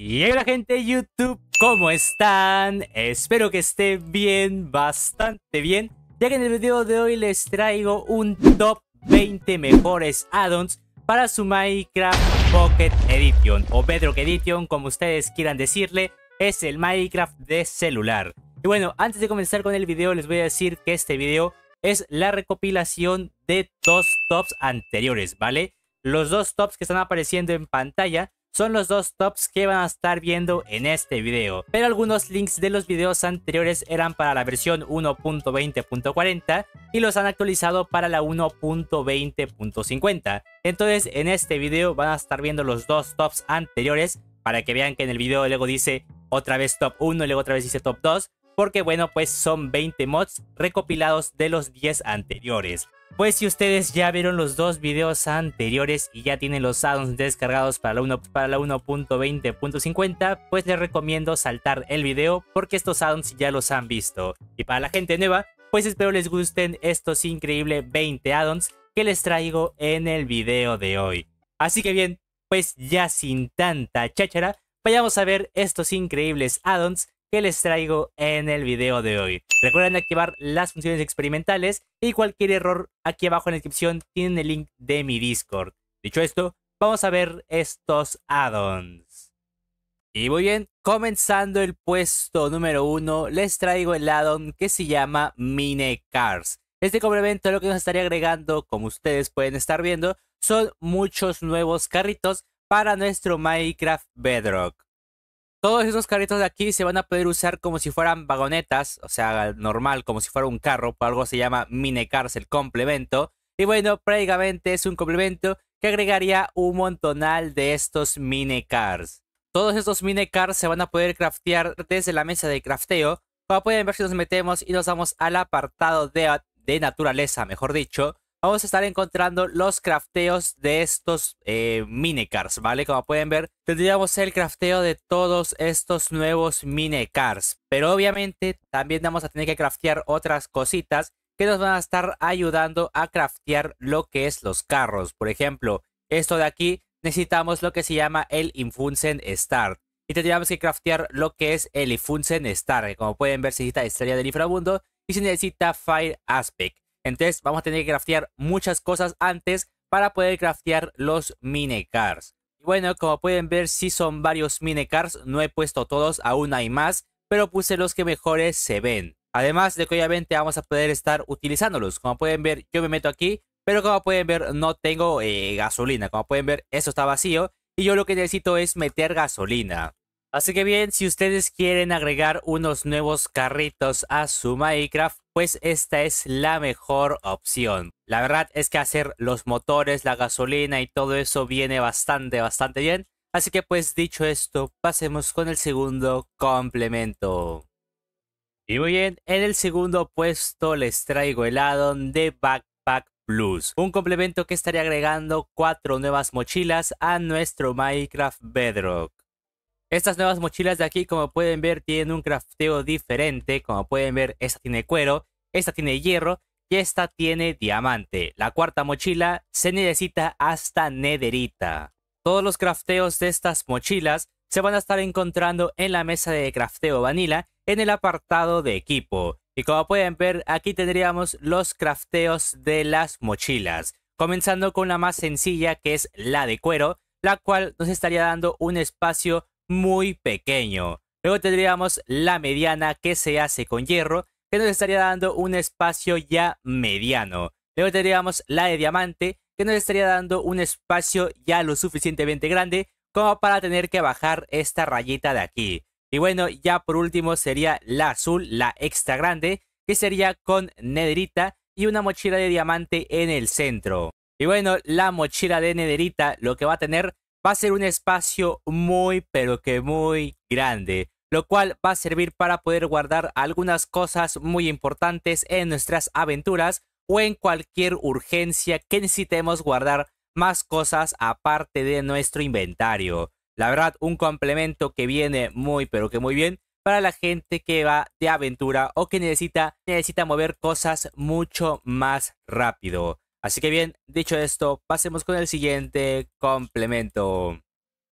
Y hola gente de YouTube, ¿cómo están? Espero que estén bien, bastante bien, ya que en el video de hoy les traigo un top 20 mejores addons para su Minecraft Pocket Edition o Bedrock Edition, como ustedes quieran decirle, es el Minecraft de celular. Y bueno, antes de comenzar con el video les voy a decir que este video es la recopilación de dos tops anteriores, ¿vale? Los dos tops que están apareciendo en pantalla son los dos tops que van a estar viendo en este video. Pero algunos links de los videos anteriores eran para la versión 1.20.40 y los han actualizado para la 1.20.50. Entonces en este video van a estar viendo los dos tops anteriores para que vean que en el video luego dice otra vez top 1 y luego otra vez dice top 2. Porque bueno, pues son 20 mods recopilados de los 10 anteriores. Pues si ustedes ya vieron los dos videos anteriores y ya tienen los addons descargados para la 1.20.50, pues les recomiendo saltar el video porque estos addons ya los han visto. Y para la gente nueva, pues espero les gusten estos increíbles 20 addons que les traigo en el video de hoy. Así que bien, pues ya sin tanta cháchara, vayamos a ver estos increíbles addons que les traigo en el video de hoy. Recuerden activar las funciones experimentales y cualquier error aquí abajo en la descripción tienen el link de mi Discord. Dicho esto, vamos a ver estos addons Y muy bien, comenzando el puesto número 1, les traigo el addon que se llama Mine Cars. Este complemento lo que nos estaría agregando, como ustedes pueden estar viendo, son muchos nuevos carritos para nuestro Minecraft Bedrock. Todos esos carritos de aquí se van a poder usar como si fueran vagonetas, o sea, normal, como si fuera un carro, por algo se llama minicars, el complemento. Y bueno, prácticamente es un complemento que agregaría un montonal de estos Minecars. Todos estos Minecars se van a poder craftear desde la mesa de crafteo. Como pueden ver si nos metemos y nos vamos al apartado de, de naturaleza, mejor dicho, vamos a estar encontrando los crafteos de estos eh, minicars, ¿vale? Como pueden ver, tendríamos el crafteo de todos estos nuevos minicars. Pero obviamente también vamos a tener que craftear otras cositas que nos van a estar ayudando a craftear lo que es los carros. Por ejemplo, esto de aquí necesitamos lo que se llama el Infunsen Star. Y tendríamos que craftear lo que es el Infunsen Star, como pueden ver se necesita Estrella del Infrabundo y se necesita Fire Aspect. Entonces vamos a tener que craftear muchas cosas antes para poder craftear los minicars. Y bueno, como pueden ver, sí son varios minicars no he puesto todos, aún hay más, pero puse los que mejores se ven. Además de que obviamente vamos a poder estar utilizándolos. Como pueden ver, yo me meto aquí, pero como pueden ver, no tengo eh, gasolina. Como pueden ver, eso está vacío y yo lo que necesito es meter gasolina. Así que bien, si ustedes quieren agregar unos nuevos carritos a su Minecraft, pues esta es la mejor opción. La verdad es que hacer los motores, la gasolina y todo eso viene bastante, bastante bien. Así que pues dicho esto, pasemos con el segundo complemento. Y muy bien, en el segundo puesto les traigo el addon de Backpack Plus, un complemento que estaría agregando cuatro nuevas mochilas a nuestro Minecraft Bedrock. Estas nuevas mochilas de aquí, como pueden ver, tienen un crafteo diferente. Como pueden ver, esta tiene cuero, esta tiene hierro y esta tiene diamante. La cuarta mochila se necesita hasta nederita. Todos los crafteos de estas mochilas se van a estar encontrando en la mesa de crafteo vanilla en el apartado de equipo. Y como pueden ver, aquí tendríamos los crafteos de las mochilas. Comenzando con la más sencilla que es la de cuero, la cual nos estaría dando un espacio muy pequeño. Luego tendríamos la mediana que se hace con hierro, que nos estaría dando un espacio ya mediano. Luego tendríamos la de diamante, que nos estaría dando un espacio ya lo suficientemente grande como para tener que bajar esta rayita de aquí. Y bueno, ya por último sería la azul, la extra grande, que sería con nederita y una mochila de diamante en el centro. Y bueno, la mochila de nederita lo que va a tener va a ser un espacio muy pero que muy grande, lo cual va a servir para poder guardar algunas cosas muy importantes en nuestras aventuras o en cualquier urgencia que necesitemos guardar más cosas aparte de nuestro inventario. La verdad, un complemento que viene muy pero que muy bien para la gente que va de aventura o que necesita, necesita mover cosas mucho más rápido. Así que bien, dicho esto, pasemos con el siguiente complemento.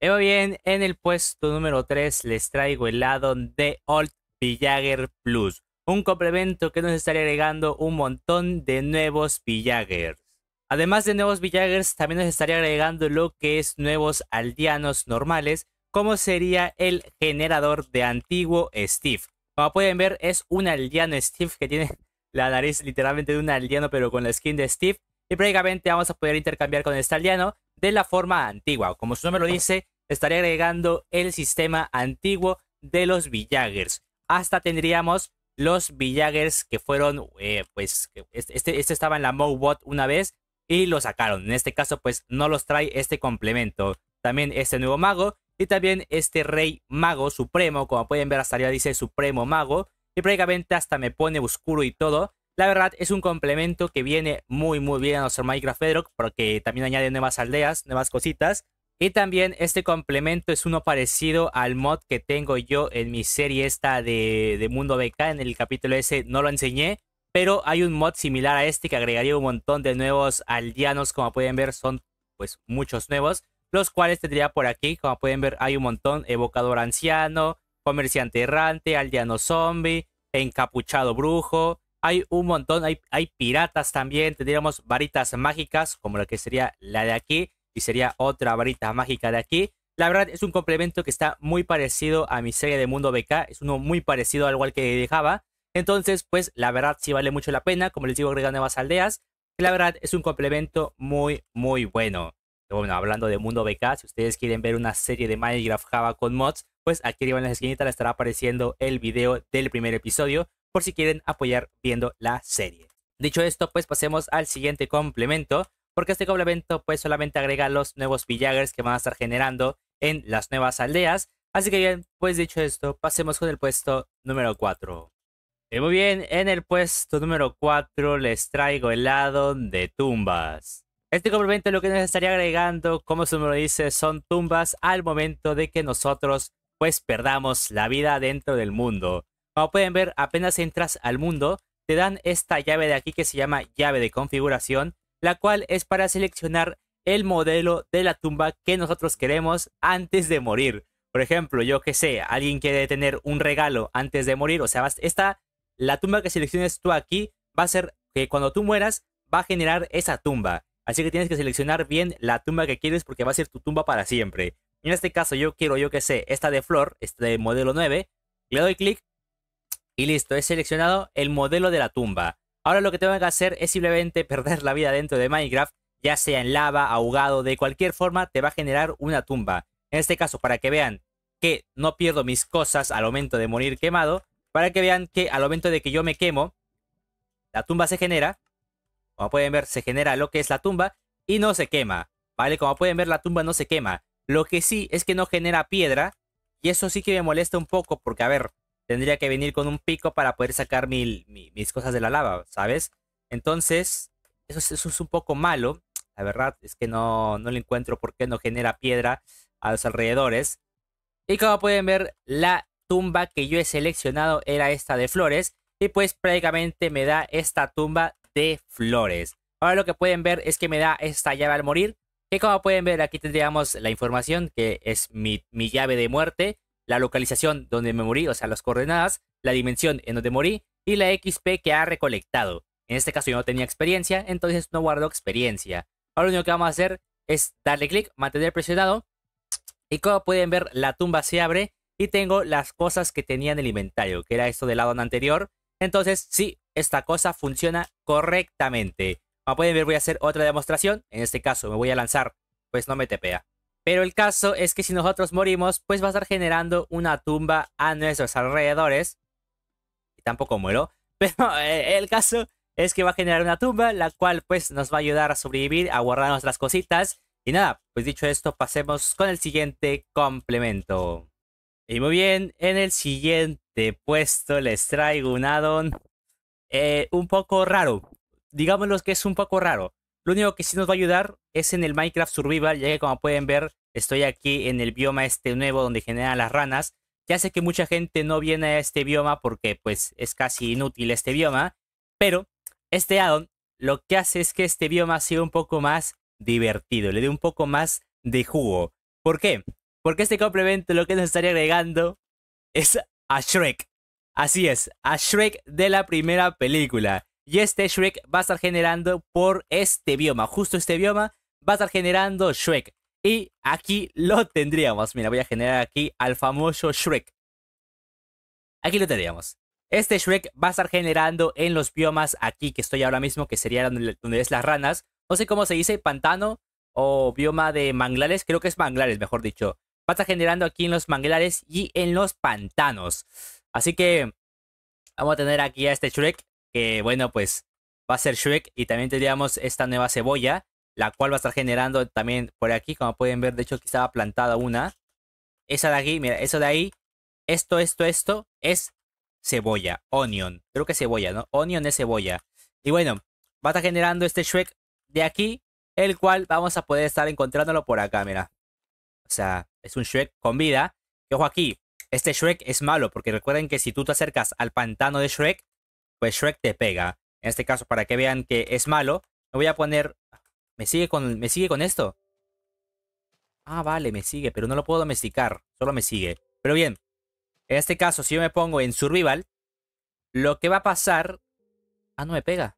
Y muy bien, en el puesto número 3 les traigo el addon de Old Villager Plus. Un complemento que nos estaría agregando un montón de nuevos Villagers. Además de nuevos Villagers, también nos estaría agregando lo que es nuevos aldeanos normales, como sería el generador de antiguo Steve. Como pueden ver, es un aldeano Steve que tiene la nariz literalmente de un aldeano, pero con la skin de Steve y prácticamente vamos a poder intercambiar con el aldeano de la forma antigua. Como su nombre lo dice, estaría agregando el sistema antiguo de los Villagers. Hasta tendríamos los Villagers que fueron, eh, pues, este, este, este estaba en la Mowbot una vez y lo sacaron. En este caso, pues, no los trae este complemento. También este nuevo mago y también este rey mago supremo, como pueden ver hasta arriba dice supremo mago. Y prácticamente hasta me pone oscuro y todo. La verdad es un complemento que viene muy muy bien a nuestro Minecraft Bedrock porque también añade nuevas aldeas, nuevas cositas. Y también este complemento es uno parecido al mod que tengo yo en mi serie esta de, de Mundo BK, en el capítulo ese no lo enseñé, pero hay un mod similar a este que agregaría un montón de nuevos aldeanos, como pueden ver son pues muchos nuevos, los cuales tendría por aquí, como pueden ver hay un montón, evocador anciano, comerciante errante, aldeano zombie, encapuchado brujo, hay un montón, hay, piratas también, tendríamos varitas mágicas, como la que sería la de aquí, y sería otra varita mágica de aquí. La verdad es un complemento que está muy parecido a mi serie de Mundo BK, es uno muy parecido al igual que dejaba. Entonces, pues la verdad sí vale mucho la pena, como les digo, agregar nuevas aldeas. La verdad es un complemento muy, muy bueno. Bueno, hablando de Mundo BK, si ustedes quieren ver una serie de Minecraft Java con mods, pues aquí arriba en la esquinita les estará apareciendo el video del primer episodio por si quieren apoyar viendo la serie. Dicho esto, pues pasemos al siguiente complemento, porque este complemento pues solamente agrega los nuevos villagers que van a estar generando en las nuevas aldeas. Así que bien, pues dicho esto, pasemos con el puesto número 4. Y muy bien, en el puesto número 4 les traigo el lado de tumbas. Este complemento lo que nos estaría agregando, como su nombre dice, son tumbas al momento de que nosotros pues perdamos la vida dentro del mundo. Como pueden ver, apenas entras al mundo, te dan esta llave de aquí que se llama llave de configuración, la cual es para seleccionar el modelo de la tumba que nosotros queremos antes de morir. Por ejemplo, yo que sé, alguien quiere tener un regalo antes de morir, o sea, esta, la tumba que selecciones tú aquí va a ser que cuando tú mueras va a generar esa tumba. Así que tienes que seleccionar bien la tumba que quieres porque va a ser tu tumba para siempre. En este caso yo quiero, yo que sé, esta de flor, esta de modelo 9, le doy clic y listo, he seleccionado el modelo de la tumba. Ahora lo que tengo que hacer es simplemente perder la vida dentro de Minecraft, ya sea en lava, ahogado, de cualquier forma te va a generar una tumba. En este caso, para que vean que no pierdo mis cosas al momento de morir quemado, para que vean que al momento de que yo me quemo, la tumba se genera. Como pueden ver, se genera lo que es la tumba y no se quema. ¿Vale? Como pueden ver, la tumba no se quema. Lo que sí es que no genera piedra. Y eso sí que me molesta un poco porque, a ver, tendría que venir con un pico para poder sacar mis cosas de la lava, ¿sabes? Entonces, eso es, un poco malo. La verdad es que no, no le encuentro por qué no genera piedra a los alrededores. Y como pueden ver, la tumba que yo he seleccionado era esta de flores. Y pues prácticamente me da esta tumba de flores. Ahora lo que pueden ver es que me da esta llave al morir. Que como pueden ver aquí tendríamos la información que es mi, mi llave de muerte la localización donde me morí, o sea, las coordenadas, la dimensión en donde morí y la XP que ha recolectado. En este caso yo no tenía experiencia, entonces no guardo experiencia. Ahora lo único que vamos a hacer es darle clic, mantener presionado y como pueden ver la tumba se abre y tengo las cosas que tenía en el inventario, que era esto del lado anterior. Entonces sí, esta cosa funciona correctamente. Como pueden ver voy a hacer otra demostración, en este caso me voy a lanzar, pues no me tepea. Pero el caso es que si nosotros morimos, pues va a estar generando una tumba a nuestros alrededores. Y tampoco muero. Pero eh, el caso es que va a generar una tumba, la cual pues nos va a ayudar a sobrevivir, a guardar nuestras cositas. Y nada, pues dicho esto, pasemos con el siguiente complemento. Y muy bien, en el siguiente puesto les traigo un addon eh, un poco raro. Digámoslo que es un poco raro. Lo único que sí nos va a ayudar es en el Minecraft Survival, ya que como pueden ver, estoy aquí en el bioma este nuevo donde generan las ranas. Ya sé que mucha gente no viene a este bioma porque pues es casi inútil este bioma, pero este addon lo que hace es que este bioma sea un poco más divertido, le dé un poco más de jugo. ¿Por qué? Porque este complemento lo que nos estaría agregando es a Shrek. Así es, a Shrek de la primera película. Y este Shrek va a estar generando por este bioma, justo este bioma, va a estar generando Shrek. Y aquí lo tendríamos. Mira, voy a generar aquí al famoso Shrek. Aquí lo tendríamos. Este Shrek va a estar generando en los biomas aquí que estoy ahora mismo, que sería donde, es las ranas. No sé cómo se dice, pantano o bioma de manglares. Creo que es manglares, mejor dicho. Va a estar generando aquí en los manglares y en los pantanos. Así que vamos a tener aquí a este Shrek, que bueno, pues va a ser Shrek. Y también tendríamos esta nueva cebolla, la cual va a estar generando también por aquí, como pueden ver, de hecho aquí estaba plantada una. Esa de aquí, mira, eso de ahí, esto, esto, esto, es cebolla, onion, creo que cebolla, ¿no? Onion es cebolla. Y bueno, va a estar generando este Shrek de aquí, el cual vamos a poder estar encontrándolo por acá, mira. O sea, es un Shrek con vida. Y ojo aquí, este Shrek es malo, porque recuerden que si tú te acercas al pantano de Shrek, pues Shrek te pega. En este caso, para que vean que es malo, me voy a poner ¿Me sigue con, me sigue con esto? Ah, vale, me sigue, pero no lo puedo domesticar. Solo me sigue. Pero bien, en este caso, si yo me pongo en survival, lo que va a pasar... Ah, no me pega.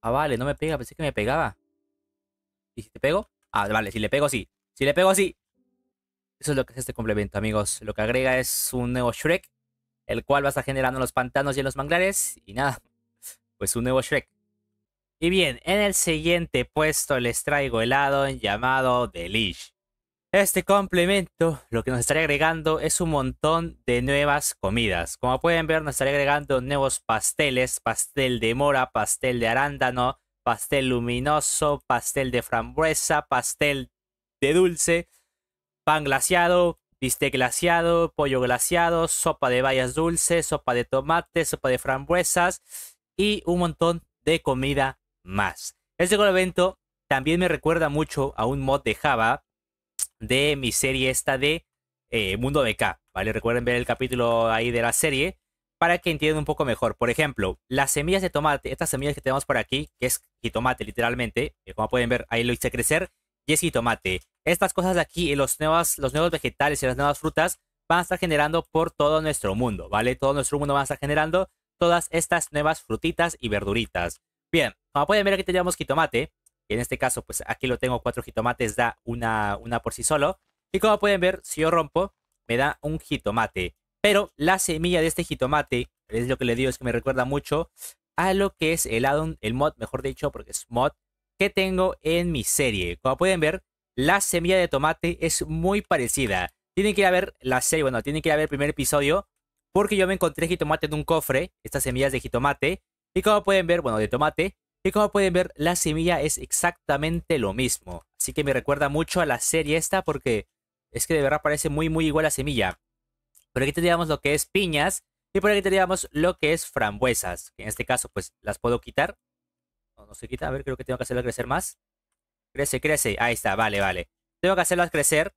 Ah, vale, no me pega. Pensé que me pegaba. ¿Y si te pego? Ah, vale, si le pego, sí. Si le pego, sí. Eso es lo que es este complemento, amigos. Lo que agrega es un nuevo Shrek, el cual va a estar generando los pantanos y en los manglares. Y nada, pues un nuevo Shrek. Y bien, en el siguiente puesto les traigo helado llamado Delish. Este complemento lo que nos estaría agregando es un montón de nuevas comidas. Como pueden ver, nos estaría agregando nuevos pasteles, pastel de mora, pastel de arándano, pastel luminoso, pastel de frambuesa, pastel de dulce, pan glaciado, bistec glaciado, pollo glaciado, sopa de bayas dulces, sopa de tomate, sopa de frambuesas y un montón de comida más. Este segundo Evento también me recuerda mucho a un mod de Java de mi serie esta de eh, Mundo Mundo K, ¿vale? Recuerden ver el capítulo ahí de la serie para que entiendan un poco mejor. Por ejemplo, las semillas de tomate, estas semillas que tenemos por aquí, que es jitomate literalmente, como pueden ver ahí lo hice crecer, y es jitomate. Estas cosas de aquí, los nuevos, los nuevos vegetales y las nuevas frutas van a estar generando por todo nuestro mundo, ¿vale? Todo nuestro mundo va a estar generando todas estas nuevas frutitas y verduritas. Bien, como pueden ver aquí tenemos jitomate, en este caso pues aquí lo tengo cuatro jitomates, da una, una por sí solo. Y como pueden ver, si yo rompo, me da un jitomate. Pero la semilla de este jitomate, es lo que le digo, es que me recuerda mucho a lo que es el addon, el mod, mejor dicho, porque es mod, que tengo en mi serie. Como pueden ver, la semilla de tomate es muy parecida. Tienen que ir a ver la serie, bueno, tienen que ir a ver el primer episodio, porque yo me encontré jitomate en un cofre, estas semillas de jitomate, y como pueden ver, bueno, de tomate. Y como pueden ver, la semilla es exactamente lo mismo. Así que me recuerda mucho a la serie esta porque es que de verdad parece muy, muy igual a semilla. Por aquí tendríamos lo que es piñas y por aquí tendríamos lo que es frambuesas. En este caso, pues las puedo quitar. No, no se quita. A ver, creo que tengo que hacerlas crecer más. Crece, crece. Ahí está, vale, vale. Tengo que hacerlas crecer.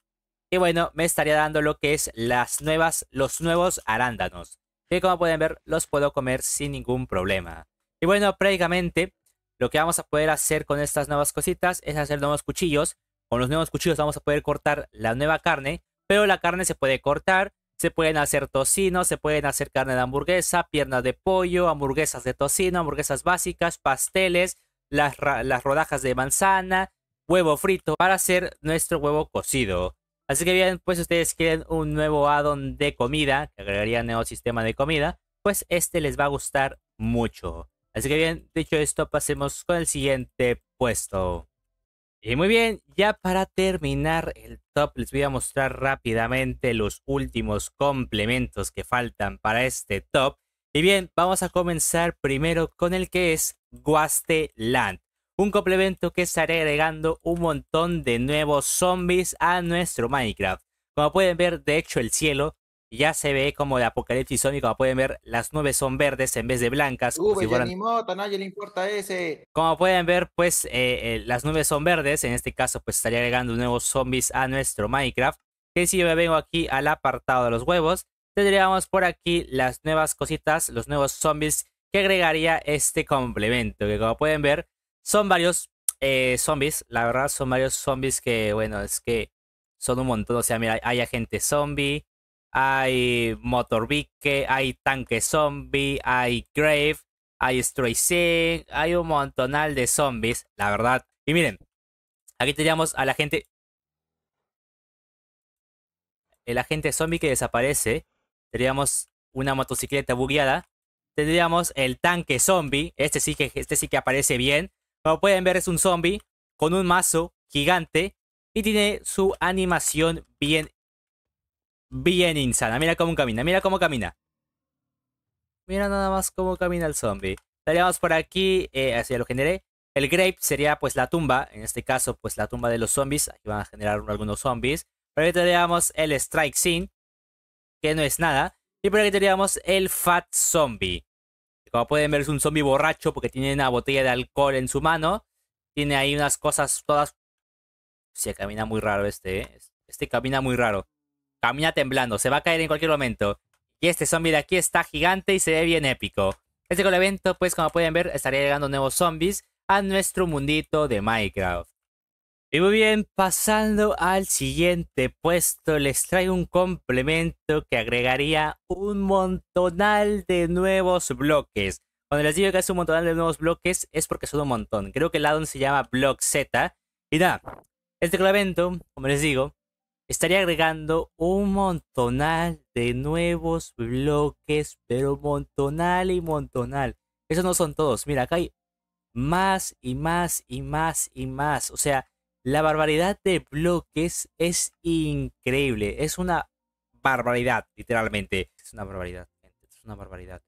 Y bueno, me estaría dando lo que es las nuevas, los nuevos arándanos que como pueden ver los puedo comer sin ningún problema. Y bueno, prácticamente lo que vamos a poder hacer con estas nuevas cositas es hacer nuevos cuchillos. Con los nuevos cuchillos vamos a poder cortar la nueva carne, pero la carne se puede cortar, se pueden hacer tocinos, se pueden hacer carne de hamburguesa, piernas de pollo, hamburguesas de tocino, hamburguesas básicas, pasteles, las rodajas de manzana, huevo frito para hacer nuestro huevo cocido. Así que bien, pues ustedes quieren un nuevo addon de comida, que agregaría nuevo sistema de comida, pues este les va a gustar mucho. Así que bien, dicho esto, pasemos con el siguiente puesto. Y muy bien, ya para terminar el top les voy a mostrar rápidamente los últimos complementos que faltan para este top. Y bien, vamos a comenzar primero con el que es Guasteland. Un complemento que estaría agregando un montón de nuevos zombies a nuestro Minecraft. Como pueden ver, de hecho el cielo ya se ve como de apocalipsis zombie, como pueden ver, las nubes son verdes en vez de blancas. Uy, como nadie le importa ese. Como pueden ver, pues eh, eh, las nubes son verdes, en este caso pues estaría agregando nuevos zombies a nuestro Minecraft. Que si yo me vengo aquí al apartado de los huevos, tendríamos por aquí las nuevas cositas, los nuevos zombies que agregaría este complemento, que como pueden ver son varios eh, zombies, la verdad son varios zombies que, bueno, es que son un montón. O sea, mira, hay agente zombie, hay motorbike, hay tanque zombie, hay grave, hay stray sink, hay un montonal de zombies, la verdad. Y miren, aquí teníamos a la gente. El agente zombie que desaparece. tendríamos una motocicleta bugueada. Tendríamos el tanque zombie. Este sí que, este sí que aparece bien. Como pueden ver es un zombie con un mazo gigante y tiene su animación bien, bien insana. Mira cómo camina, mira cómo camina. Mira nada más cómo camina el zombie. Estaríamos por aquí, eh, así ya lo generé. El grape sería pues la tumba, en este caso pues la tumba de los zombies. Aquí van a generar algunos zombies. Por aquí tendríamos el strike scene, que no es nada. Y por aquí tendríamos el fat zombie. Como pueden ver, es un zombie borracho porque tiene una botella de alcohol en su mano. Tiene ahí unas cosas todas. Se camina muy raro este, ¿eh? Este camina muy raro. Camina temblando, se va a caer en cualquier momento. Y este zombie de aquí está gigante y se ve bien épico. Este con el evento, pues como pueden ver, estaría llegando nuevos zombies a nuestro mundito de Minecraft. Y muy bien, pasando al siguiente puesto, les traigo un complemento que agregaría un montonal de nuevos bloques. Cuando les digo que es un montonal de nuevos bloques, es porque son un montón. Creo que el addon se llama Block Z. Y nada, este complemento, como les digo, estaría agregando un montonal de nuevos bloques, pero montonal y montonal. Esos no son todos. Mira, acá hay más y más y más y más. O sea, la barbaridad de bloques es increíble. Es una barbaridad, literalmente. Es una barbaridad, gente. Es una barbaridad.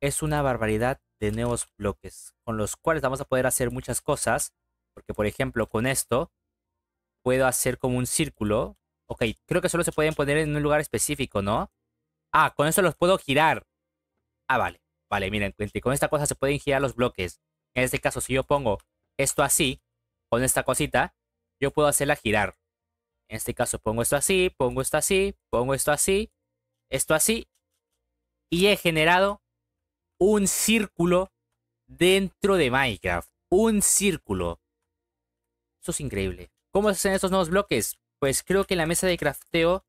Es una barbaridad de nuevos bloques con los cuales vamos a poder hacer muchas cosas. Porque, por ejemplo, con esto puedo hacer como un círculo. Ok, creo que solo se pueden poner en un lugar específico, ¿no? Ah, con eso los puedo girar. Ah, vale. Vale, miren, con esta cosa se pueden girar los bloques. En este caso, si yo pongo esto así, con esta cosita, yo puedo hacerla girar. En este caso pongo esto así, pongo esto así, pongo esto así, esto así. Y he generado un círculo dentro de Minecraft. Un círculo. Eso es increíble. ¿Cómo se hacen estos nuevos bloques? Pues creo que en la mesa de crafteo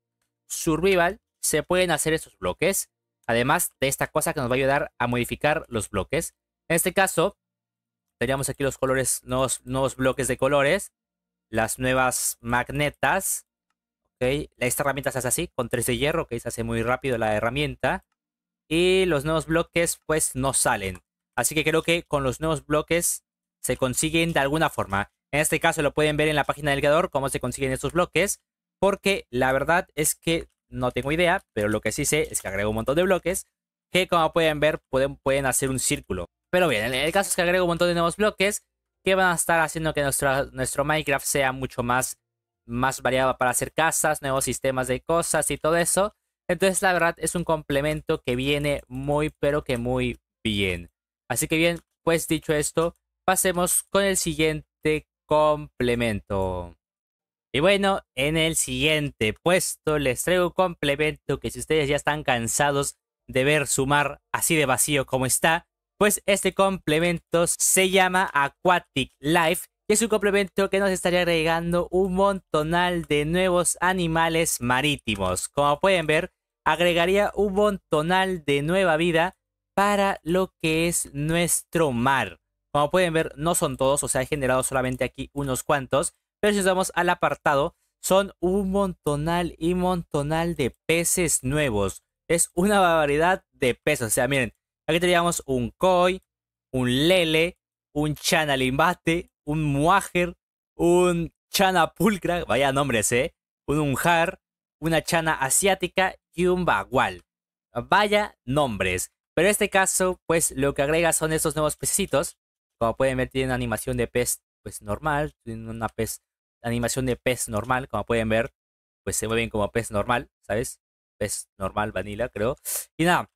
survival se pueden hacer estos bloques. Además de esta cosa que nos va a ayudar a modificar los bloques. En este caso, Teníamos aquí los colores, nuevos, nuevos bloques de colores, las nuevas magnetas. Esta herramienta se hace así, con tres de hierro, que se hace muy rápido la herramienta. Y los nuevos bloques pues no salen. Así que creo que con los nuevos bloques se consiguen de alguna forma. En este caso lo pueden ver en la página del creador cómo se consiguen estos bloques. Porque la verdad es que no tengo idea, pero lo que sí sé es que agrego un montón de bloques que como pueden ver pueden, pueden hacer un círculo. Pero bien, el, el, caso es que agrego un montón de nuevos bloques que van a estar haciendo que nuestro, nuestro Minecraft sea mucho más, más variado para hacer casas, nuevos sistemas de cosas y todo eso. Entonces la verdad es un complemento que viene muy pero que muy bien. Así que bien, pues dicho esto, pasemos con el siguiente complemento. Y bueno, en el siguiente puesto les traigo un complemento que si ustedes ya están cansados de ver sumar así de vacío como está, pues este complemento se llama Aquatic Life y es un complemento que nos estaría agregando un montonal de nuevos animales marítimos. Como pueden ver, agregaría un montonal de nueva vida para lo que es nuestro mar. Como pueden ver, no son todos, o sea, he generado solamente aquí unos cuantos, pero si nos vamos al apartado, son un montonal y montonal de peces nuevos. Es una variedad de peces, o sea, miren, Aquí teníamos un Koi, un Lele, un Chana Limbate, un Muager, un Chana Pulcra, vaya nombres, ¿eh? Un Unjar, una Chana Asiática y un Bagual. Vaya nombres. Pero en este caso, pues lo que agrega son estos nuevos pececitos. Como pueden ver, tienen animación de pez pues normal, tienen una pez, animación de pez normal, como pueden ver, pues se mueven como pez normal, ¿sabes? Pez normal, vanilla, creo. Y nada,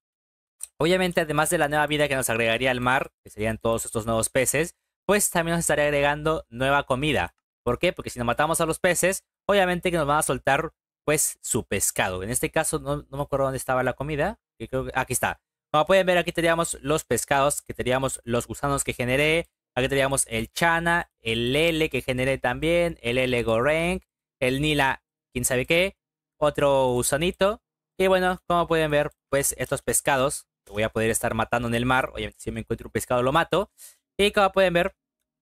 Obviamente, además de la nueva vida que nos agregaría el mar, que serían todos estos nuevos peces, pues también nos estaría agregando nueva comida. ¿Por qué? Porque si nos matamos a los peces, obviamente que nos van a soltar pues su pescado. En este caso no, me acuerdo dónde estaba la comida. creo aquí está. Como pueden ver, aquí teníamos los pescados, que teníamos los gusanos que generé. Aquí teníamos el chana, el L que generé también, el L goreng, el nila, quién sabe qué, otro gusanito. Y bueno, como pueden ver, pues estos pescados voy a poder estar matando en el mar. Obviamente, si me encuentro un pescado, lo mato. Y como pueden ver,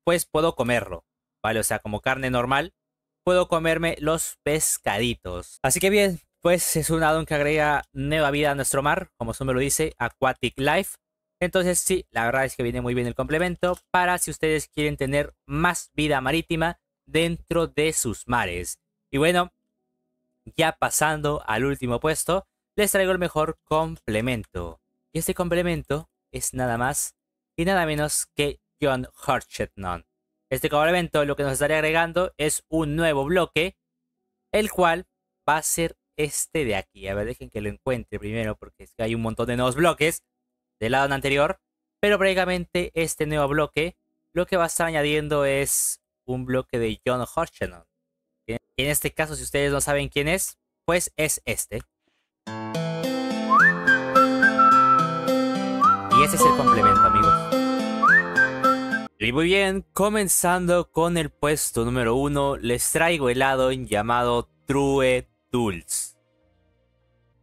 pues puedo comerlo, ¿vale? O sea, como carne normal, puedo comerme los pescaditos. Así que bien, pues es un addon que agrega nueva vida a nuestro mar, como su me lo dice, Aquatic Life. Entonces sí, la verdad es que viene muy bien el complemento para si ustedes quieren tener más vida marítima dentro de sus mares. Y bueno, ya pasando al último puesto, les traigo el mejor complemento. Y este complemento es nada más y nada menos que John non Este complemento lo que nos estaría agregando es un nuevo bloque, el cual va a ser este de aquí. A ver, dejen que lo encuentre primero porque es que hay un montón de nuevos bloques del lado anterior. Pero prácticamente este nuevo bloque lo que va a estar añadiendo es un bloque de John Hodgson. En este caso, si ustedes no saben quién es, pues es este. Y ese es el complemento, amigos. Y muy bien, comenzando con el puesto número uno, les traigo el addon llamado True Tools.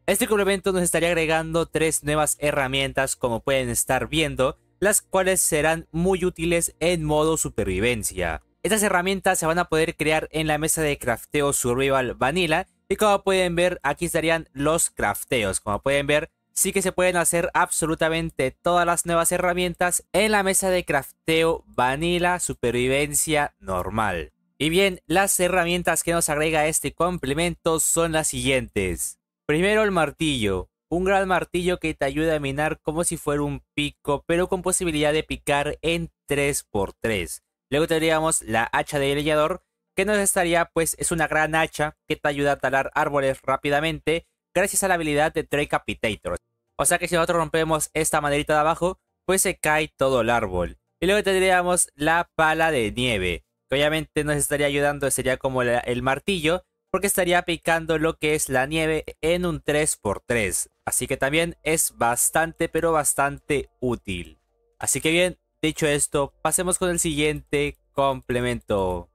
Este complemento nos estaría agregando tres nuevas herramientas como pueden estar viendo, las cuales serán muy útiles en modo supervivencia. Estas herramientas se van a poder crear en la mesa de crafteo Survival Vanilla y como pueden ver aquí estarían los crafteos, como pueden ver sí que se pueden hacer absolutamente todas las nuevas herramientas en la mesa de crafteo vanilla supervivencia normal. Y bien, las herramientas que nos agrega este complemento son las siguientes. Primero el martillo, un gran martillo que te ayuda a minar como si fuera un pico, pero con posibilidad de picar en 3x3. Luego tendríamos la hacha de leñador, que nos estaría pues es una gran hacha que te ayuda a talar árboles rápidamente gracias a la habilidad de Capitator. O sea que si nosotros rompemos esta maderita de abajo, pues se cae todo el árbol. Y luego tendríamos la pala de nieve, que obviamente nos estaría ayudando, sería como el martillo, porque estaría picando lo que es la nieve en un 3x3. Así que también es bastante, pero bastante útil. Así que bien, dicho esto, pasemos con el siguiente complemento.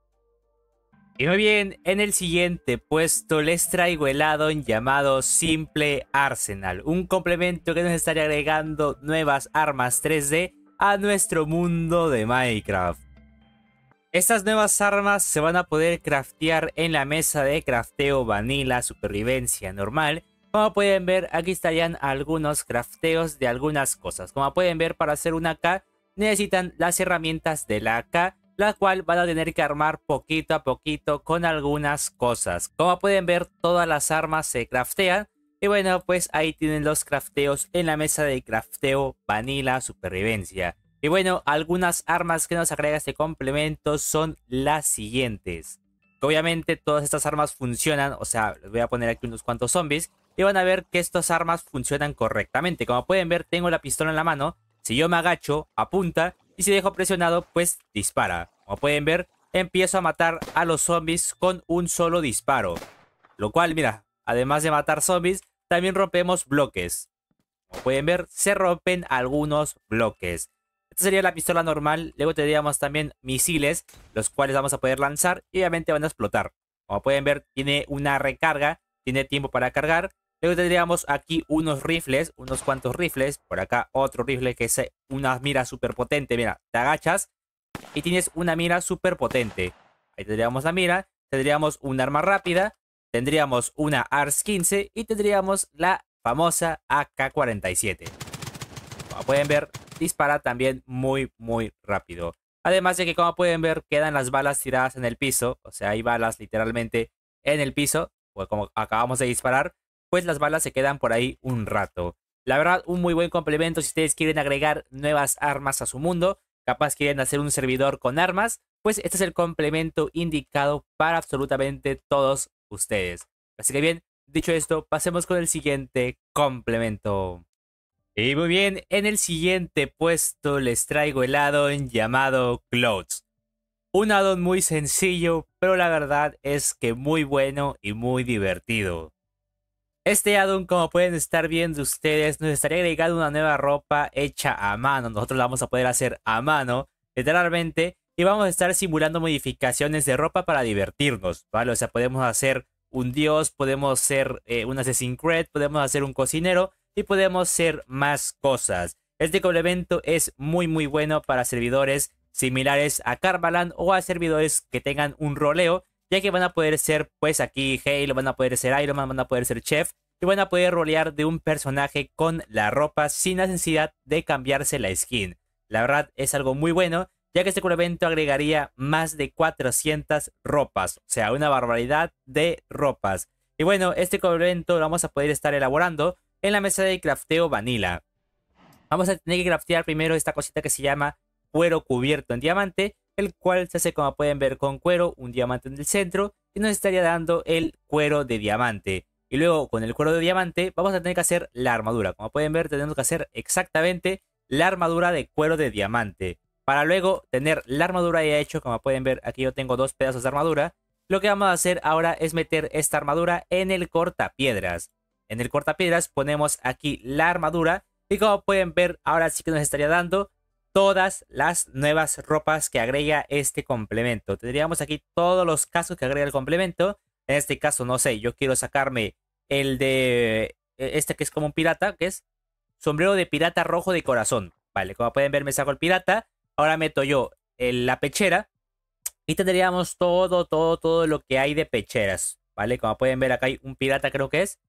Y muy bien, en el siguiente puesto les traigo el addon llamado Simple Arsenal, un complemento que nos estaría agregando nuevas armas 3D a nuestro mundo de Minecraft. Estas nuevas armas se van a poder craftear en la mesa de crafteo vanilla supervivencia normal. Como pueden ver, aquí estarían algunos crafteos de algunas cosas. Como pueden ver, para hacer una AK necesitan las herramientas de la AK la cual van a tener que armar poquito a poquito con algunas cosas. Como pueden ver, todas las armas se craftean. Y bueno, pues ahí tienen los crafteos en la mesa de crafteo Vanilla Supervivencia. Y bueno, algunas armas que nos agrega este complemento son las siguientes. Obviamente todas estas armas funcionan, o sea, les voy a poner aquí unos cuantos zombies. Y van a ver que estas armas funcionan correctamente. Como pueden ver, tengo la pistola en la mano. Si yo me agacho, apunta y si dejo presionado, pues dispara. Como pueden ver, empiezo a matar a los zombies con un solo disparo. Lo cual, mira, además de matar zombies, también rompemos bloques. Como pueden ver, se rompen algunos bloques. Esta sería la pistola normal. Luego tendríamos también misiles, los cuales vamos a poder lanzar y obviamente van a explotar. Como pueden ver, tiene una recarga, tiene tiempo para cargar Luego tendríamos aquí unos rifles, unos cuantos rifles. Por acá otro rifle que es eh, una mira súper potente. Mira, te agachas y tienes una mira súper potente. Ahí tendríamos la mira, tendríamos un arma rápida, tendríamos una ARS-15 y tendríamos la famosa AK-47. Como pueden ver, dispara también muy, muy rápido. Además de que como pueden ver, quedan las balas tiradas en el piso. O sea, hay balas literalmente en el piso, pues como acabamos de disparar pues las balas se quedan por ahí un rato. La verdad, un muy buen complemento si ustedes quieren agregar nuevas armas a su mundo, capaz quieren hacer un servidor con armas, pues este es el complemento indicado para absolutamente todos ustedes. Así que bien, dicho esto, pasemos con el siguiente complemento. Y muy bien, en el siguiente puesto les traigo el addon llamado Clothes. Un addon muy sencillo, pero la verdad es que muy bueno y muy divertido. Este addon, como pueden estar viendo ustedes, nos estaría agregando una nueva ropa hecha a mano. Nosotros la vamos a poder hacer a mano, literalmente. Y vamos a estar simulando modificaciones de ropa para divertirnos, ¿vale? O sea, podemos hacer un dios, podemos ser eh, un asesin creed, podemos hacer un cocinero y podemos ser más cosas. Este complemento es muy muy bueno para servidores similares a Carvalan o a servidores que tengan un roleo ya que van a poder ser, pues aquí Halo, van a poder ser Iron Man, van a poder ser Chef, y van a poder rolear de un personaje con la ropa sin la necesidad de cambiarse la skin. La verdad es algo muy bueno, ya que este evento agregaría más de 400 ropas, o sea, una barbaridad de ropas. Y bueno, este evento lo vamos a poder estar elaborando en la mesa de crafteo vanilla. Vamos a tener que craftear primero esta cosita que se llama cuero cubierto en diamante, el cual se hace como pueden ver con cuero, un diamante en el centro, y nos estaría dando el cuero de diamante. Y luego con el cuero de diamante vamos a tener que hacer la armadura. Como pueden ver tenemos que hacer exactamente la armadura de cuero de diamante. Para luego tener la armadura ya hecho, como pueden ver aquí yo tengo dos pedazos de armadura. Lo que vamos a hacer ahora es meter esta armadura en el cortapiedras. En el cortapiedras ponemos aquí la armadura y como pueden ver ahora sí que nos estaría dando todas las nuevas ropas que agrega este complemento. Tendríamos aquí todos los casos que agrega el complemento. En este caso, no sé, yo quiero sacarme el de e, este que es como un pirata, que es sombrero de pirata rojo de corazón. Vale, como pueden ver, me saco el pirata. Ahora meto yo eh, la pechera. Y tendríamos todo, todo, todo lo que hay de pecheras. ¿Vale? Como pueden ver, acá hay un pirata, creo que es.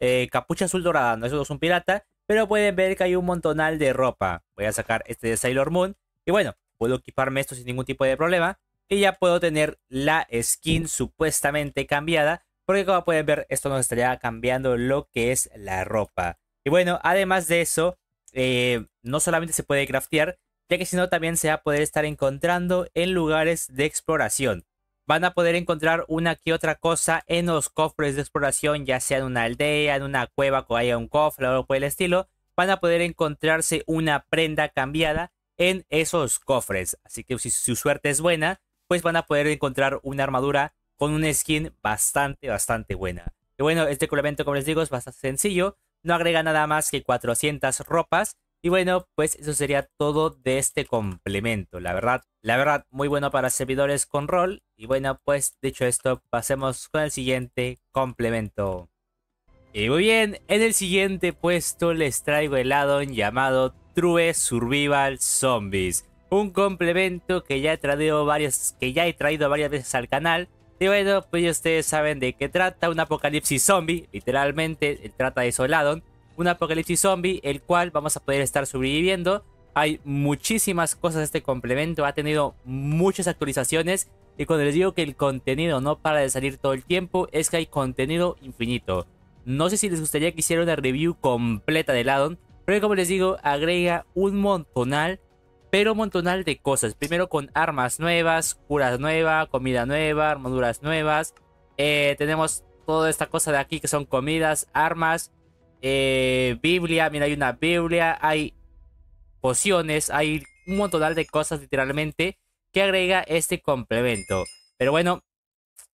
Eh, capucha azul dorada, no, eso es un pirata. Pero pueden ver que hay un montonal de ropa. Voy a sacar este de Sailor Moon. Y bueno, puedo equiparme esto sin ningún tipo de problema. Y ya puedo tener la skin supuestamente cambiada. Porque como pueden ver, esto nos estaría cambiando lo que es la ropa. Y bueno, además de eso, eh, no solamente se puede craftear, ya que sino también se va a poder estar encontrando en lugares de exploración van a poder encontrar una que otra cosa en los cofres de exploración, ya sea en una aldea, en una cueva, que haya un cofre o algo por el estilo, van a poder encontrarse una prenda cambiada en esos cofres. Así que si su suerte es buena, pues van a poder encontrar una armadura con un skin bastante, bastante buena. Y bueno, este complemento, como les digo, es bastante sencillo. No agrega nada más que 400 ropas y bueno, pues eso sería todo de este complemento. La verdad, la verdad, muy bueno para servidores con rol. Y bueno, pues dicho esto, pasemos con el siguiente complemento. Y muy bien, en el siguiente puesto les traigo el addon llamado True Survival Zombies. Un complemento que ya he traído varias, que ya he traído varias veces al canal. Y bueno, pues ustedes saben de qué trata un apocalipsis zombie. Literalmente, trata de eso el addon un apocalipsis zombie, el cual vamos a poder estar sobreviviendo. Hay muchísimas cosas este complemento, ha tenido muchas actualizaciones y cuando les digo que el contenido no para de salir todo el tiempo, es que hay contenido infinito. No sé si les gustaría que hiciera una review completa del addon, pero como les digo, agrega un montonal, pero montonal de cosas. Primero con armas nuevas, curas nuevas, comida nueva, armaduras nuevas. Eh, tenemos toda esta cosa de aquí que son comidas, armas, eh, Biblia, mira, hay una Biblia, hay pociones, hay un montón de cosas literalmente que agrega este complemento. Pero bueno,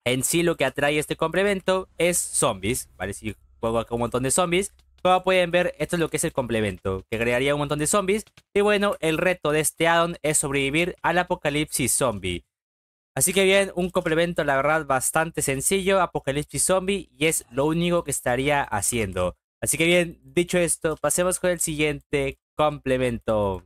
en sí lo que atrae este complemento es zombies, ¿vale? Si juego acá un montón de zombies, como pueden ver, esto es lo que es el complemento, que agregaría un montón de zombies. Y bueno, el reto de este addon es sobrevivir al apocalipsis zombie. Así que bien, un complemento la verdad bastante sencillo, apocalipsis zombie, y es lo único que estaría haciendo. Así que bien, dicho esto, pasemos con el siguiente complemento.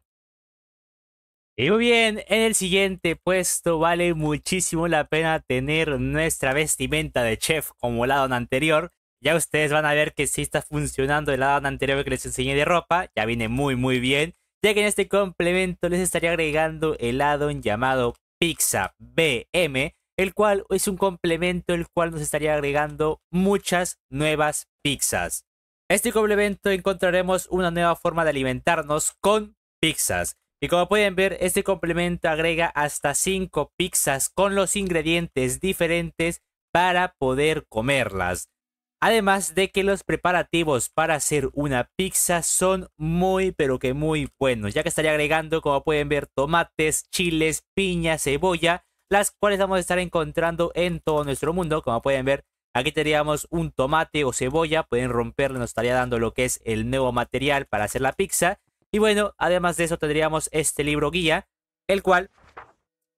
Y muy bien, en el siguiente puesto vale muchísimo la pena tener nuestra vestimenta de chef como el addon anterior. Ya ustedes van a ver que sí está funcionando el addon anterior que les enseñé de ropa, ya viene muy muy bien. Ya que en este complemento les estaría agregando el addon llamado Pizza BM, el cual es un complemento el cual nos estaría agregando muchas nuevas pizzas este complemento encontraremos una nueva forma de alimentarnos con pizzas. Y como pueden ver, este complemento agrega hasta 5 pizzas con los ingredientes diferentes para poder comerlas. Además de que los preparativos para hacer una pizza son muy pero que muy buenos, ya que estaría agregando como pueden ver tomates, chiles, piña, cebolla, las cuales vamos a estar encontrando en todo nuestro mundo, como pueden ver Aquí tendríamos un tomate o cebolla, pueden romperlo, nos estaría dando lo que es el nuevo material para hacer la pizza. Y bueno, además de eso tendríamos este libro guía, el cual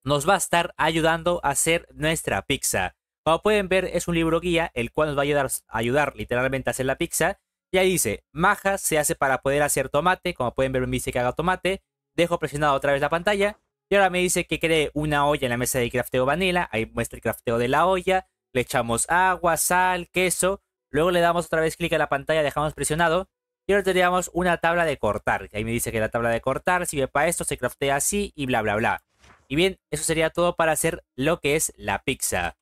nos va a estar ayudando a hacer nuestra pizza. Como pueden ver, es un libro guía, el cual nos va a ayudar, ayudar literalmente a hacer la pizza. Y ahí dice, maja se hace para poder hacer tomate, como pueden ver me dice que haga tomate. Dejo presionado otra vez la pantalla. Y ahora me dice que cree una olla en la mesa de crafteo vanilla. Ahí muestra el crafteo de la olla le echamos agua, sal, queso, luego le damos otra vez clic a la pantalla, dejamos presionado, y ahora tendríamos una tabla de cortar. Ahí me dice que la tabla de cortar sirve para esto, se craftea así y bla bla bla. Y bien, eso sería todo para hacer lo que es la pizza.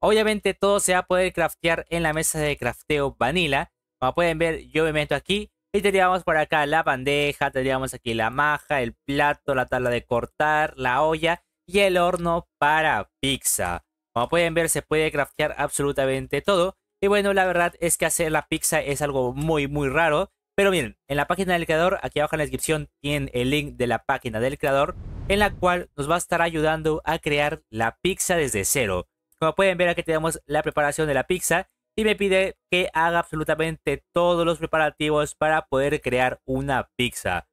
Obviamente todo se va a poder craftear en la mesa de crafteo vanilla. Como pueden ver, yo me meto aquí y tendríamos por acá la bandeja, tendríamos aquí la maja, el plato, la tabla de cortar, la olla y el horno para pizza. Como pueden ver, se puede craftear absolutamente todo. Y bueno, la verdad es que hacer la pizza es algo muy, muy raro. Pero miren, en la página del creador, aquí abajo en la descripción tienen el link de la página del creador, en la cual nos va a estar ayudando a crear la pizza desde cero. Como pueden ver, aquí tenemos la preparación de la pizza y me pide que haga absolutamente todos los preparativos para poder crear una pizza.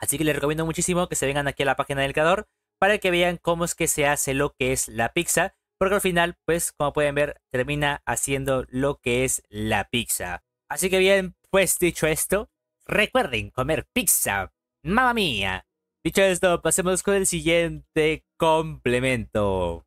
Así que les recomiendo muchísimo que se vengan aquí a la página del creador para que vean cómo es que se hace lo que es la pizza. Porque al final, pues como pueden ver, termina haciendo lo que es la pizza. Así que bien, pues dicho esto, recuerden comer pizza. Mamma mía. Dicho esto, pasemos con el siguiente complemento.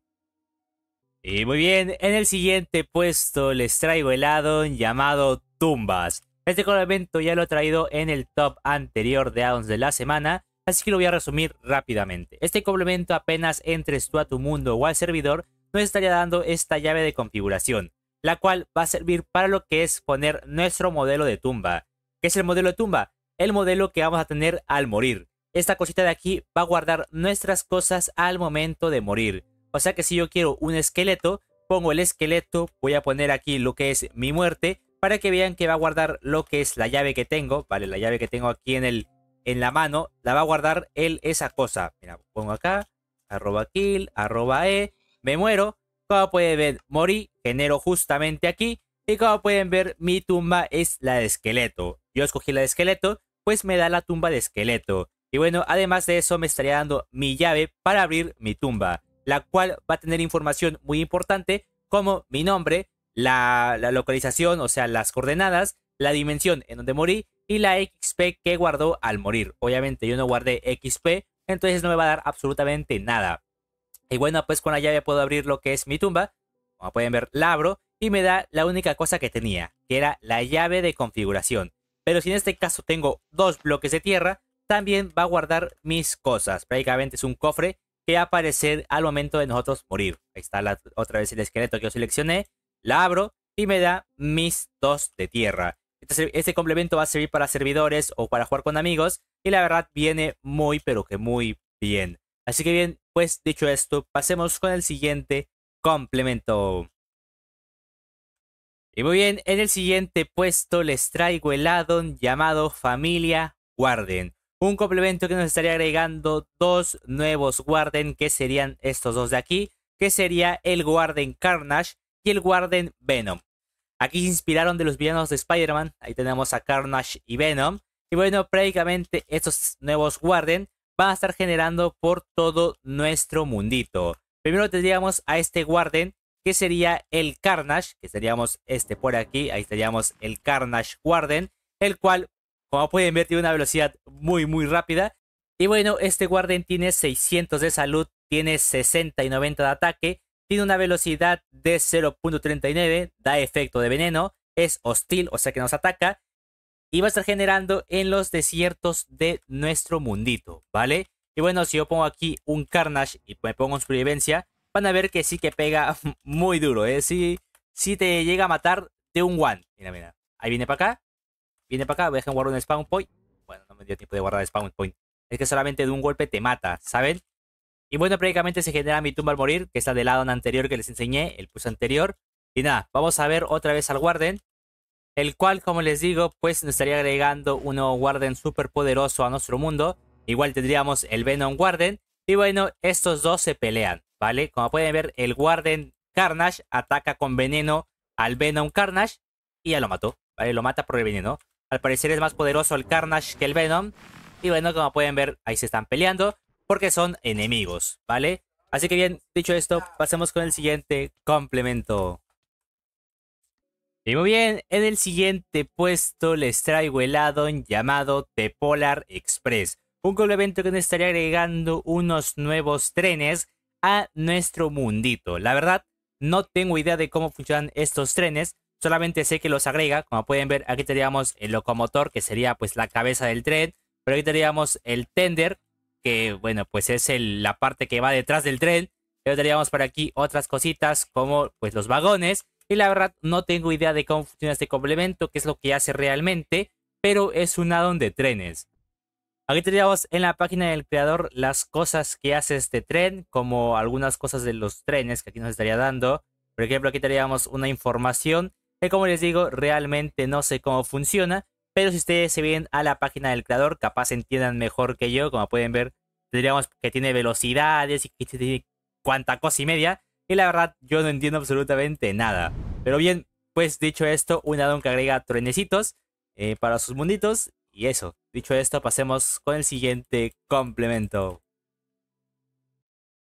Y muy bien, en el siguiente puesto les traigo el addon llamado Tumbas. Este complemento ya lo he traído en el top anterior de addons de la semana, así que lo voy a resumir rápidamente. Este complemento apenas entres tú a tu mundo o al servidor, nos estaría dando esta llave de configuración, la cual va a servir para lo que es poner nuestro modelo de tumba. ¿Qué es el modelo de tumba? El modelo que vamos a tener al morir. Esta cosita de aquí va a guardar nuestras cosas al momento de morir. O sea que si yo quiero un esqueleto, pongo el esqueleto, voy a poner aquí lo que es mi muerte, para que vean que va a guardar lo que es la llave que tengo, ¿vale? La llave que tengo aquí en, el, en la mano, la va a guardar él esa cosa. Mira, pongo acá, arroba kill, arroba e, me muero. Como pueden ver, morí, genero justamente aquí. Y como pueden ver, mi tumba es la de esqueleto. Yo escogí la de esqueleto, pues me da la tumba de esqueleto. Y bueno, además de eso me estaría dando mi llave para abrir mi tumba, la cual va a tener información muy importante como mi nombre, la, la localización, o sea, las coordenadas, la dimensión en donde morí y la XP que guardó al morir. Obviamente yo no guardé XP, entonces no me va a dar absolutamente nada. Y bueno, pues con la llave puedo abrir lo que es mi tumba. Como pueden ver, la abro y me da la única cosa que tenía, que era la llave de configuración. Pero si en este caso tengo dos bloques de tierra, también va a guardar mis cosas. Prácticamente es un cofre que va a aparecer al momento de nosotros morir. Ahí está la, otra vez el esqueleto que yo seleccioné. La abro y me da mis dos de tierra. este complemento va a servir para servidores o para jugar con amigos. Y la verdad viene muy pero que muy bien. Así que bien, pues dicho esto, pasemos con el siguiente complemento. Y muy bien, en el siguiente puesto les traigo el addon llamado Familia Warden. Un complemento que nos estaría agregando dos nuevos Warden, que serían estos dos de aquí, que sería el Warden Carnage y el Warden Venom. Aquí se inspiraron de los villanos de Spider-Man, ahí tenemos a Carnage y Venom. Y bueno, prácticamente estos nuevos Warden van a estar generando por todo nuestro mundito. Primero tendríamos a este Warden, que sería el Carnage, que seríamos este por aquí, ahí estaríamos el Carnage Warden, el cual, como pueden ver, tiene una velocidad muy muy rápida. Y bueno, este Warden tiene 600 de salud, tiene 60 y 90 de ataque, tiene una velocidad de 0.39, da efecto de veneno, es hostil, o sea que nos ataca, y va a estar generando en los desiertos de nuestro mundito, ¿vale? Y bueno, si yo pongo aquí un Carnage y me pongo en supervivencia, van a ver que sí que pega muy duro, ¿eh? Sí, sí te llega a matar de un one. Mira, mira. Ahí viene para acá. Viene para acá. Voy a dejar guardar un spawn point. Bueno, no me dio tiempo de guardar spawn point. Es que solamente de un golpe te mata, ¿saben? Y bueno, prácticamente se genera mi tumba al morir, que está del lado anterior que les enseñé, el puso anterior. Y nada, vamos a ver otra vez al Warden el cual, como les digo, pues nos estaría agregando uno Warden super poderoso a nuestro mundo. Igual tendríamos el Venom Warden. Y bueno, estos dos se pelean, ¿vale? Como pueden ver, el Warden Carnage ataca con veneno al Venom Carnage y ya lo mató, ¿vale? Lo mata por el veneno. Al parecer es más poderoso el Carnage que el Venom. Y bueno, como pueden ver, ahí se están peleando porque son enemigos, ¿vale? Así que bien, dicho esto, pasemos con el siguiente complemento. Y muy bien, en el siguiente puesto les traigo el addon llamado The Polar Express, un complemento que nos estaría agregando unos nuevos trenes a nuestro mundito. La verdad, no tengo idea de cómo funcionan estos trenes, solamente sé que los agrega, como pueden ver, aquí tendríamos el locomotor, que sería pues la cabeza del tren, pero aquí tendríamos el tender, que bueno, pues es la parte que va detrás del tren, pero tendríamos por aquí otras cositas como pues los vagones, y la verdad, no tengo idea de cómo funciona este complemento, qué es lo que hace realmente, pero es un addon de trenes. Aquí tendríamos en la página del creador las cosas que hace este tren, como algunas cosas de los trenes que aquí nos estaría dando. Por ejemplo, aquí tendríamos una información que, como les digo, realmente no sé cómo funciona. Pero si ustedes se vienen a la página del creador, capaz entiendan mejor que yo. Como pueden ver, tendríamos que tiene velocidades y que cosa y media. Y la verdad yo no entiendo absolutamente nada. Pero bien, pues dicho esto, un addon que agrega truenecitos eh, para sus munditos. Y eso, dicho esto, pasemos con el siguiente complemento.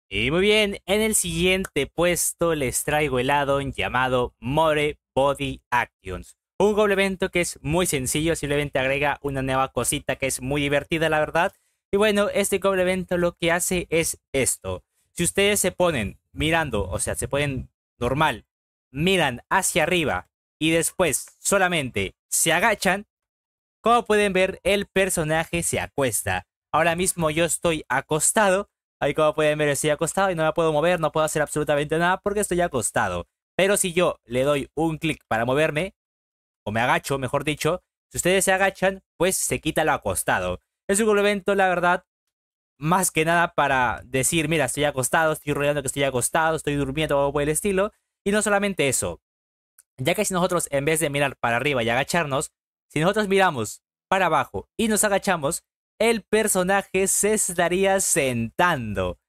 Y muy bien, en el siguiente puesto les traigo el addon llamado More Body Actions. Un complemento que es muy sencillo, simplemente agrega una nueva cosita que es muy divertida, la verdad. Y bueno, este complemento lo que hace es esto. Si ustedes se ponen mirando, o sea, se pueden normal, miran hacia arriba y después solamente se agachan, como pueden ver, el personaje se acuesta. Ahora mismo yo estoy acostado. Ahí como pueden ver, estoy acostado y no me puedo mover, no puedo hacer absolutamente nada porque estoy acostado. Pero si yo le doy un clic para moverme, o me agacho, mejor dicho, si ustedes se agachan, pues se quita lo acostado. Es un complemento, la verdad, más que nada para decir, mira, estoy acostado, estoy rodeando que estoy acostado, estoy durmiendo o por el estilo. Y no solamente eso, ya que si nosotros en vez de mirar para arriba y agacharnos, si nosotros miramos para abajo y nos agachamos, el personaje se estaría sentando.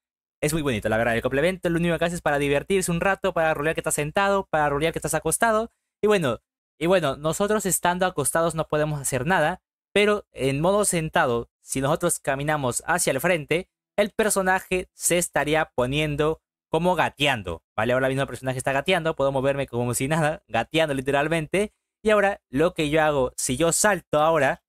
Es muy bonito, la verdad, el complemento lo único que hace es para divertirse un rato, para rolear que estás sentado, para rolear que estás acostado. Y bueno, y bueno, nosotros estando acostados no podemos hacer nada, pero en modo sentado, si nosotros caminamos hacia el frente, el personaje se estaría poniendo como gateando, ¿vale? Ahora mismo el personaje está gateando, puedo moverme como si nada, gateando literalmente. Y ahora lo que yo hago, si yo salto ahora,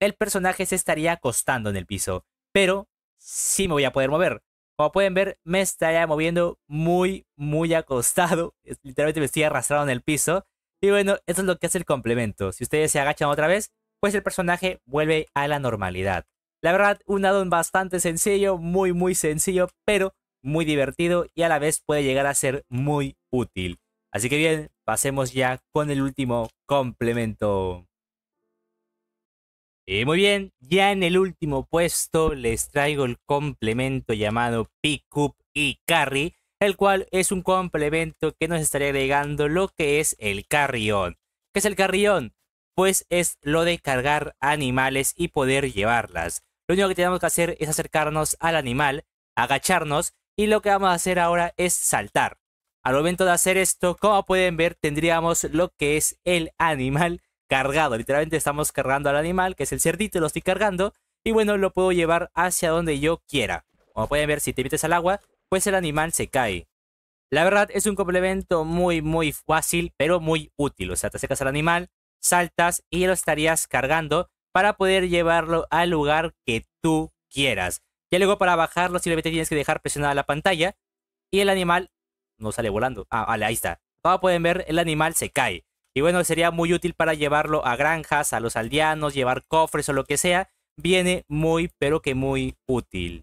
el personaje se estaría acostando en el piso, pero sí me voy a poder mover. Como pueden ver, me estaría moviendo muy, muy acostado. Literalmente me estoy arrastrando en el piso. Y bueno, eso es lo que hace el complemento. Si ustedes se agachan otra vez, pues el personaje vuelve a la normalidad. La verdad, un addon bastante sencillo, muy muy sencillo, pero muy divertido y a la vez puede llegar a ser muy útil. Así que bien, pasemos ya con el último complemento. Y muy bien, ya en el último puesto les traigo el complemento llamado Pickup y Carry, el cual es un complemento que nos estaría agregando lo que es el carrión. ¿Qué es el carrión? Pues es lo de cargar animales y poder llevarlas. Lo único que tenemos que hacer es acercarnos al animal, agacharnos y lo que vamos a hacer ahora es saltar. Al momento de hacer esto, como pueden ver, tendríamos lo que es el animal cargado. Literalmente estamos cargando al animal, que es el cerdito, lo estoy cargando. Y bueno, lo puedo llevar hacia donde yo quiera. Como pueden ver, si te metes al agua, pues el animal se cae. La verdad es un complemento muy, muy fácil, pero muy útil. O sea, te acercas al animal, saltas y lo estarías cargando para poder llevarlo al lugar que tú quieras. Ya luego para bajarlo simplemente tienes que dejar presionada la pantalla y el animal no sale volando. Ah, vale, ahí está. Como pueden ver, el animal se cae. Y bueno, sería muy útil para llevarlo a granjas, a los aldeanos, llevar cofres o lo que sea. Viene muy, pero que muy útil.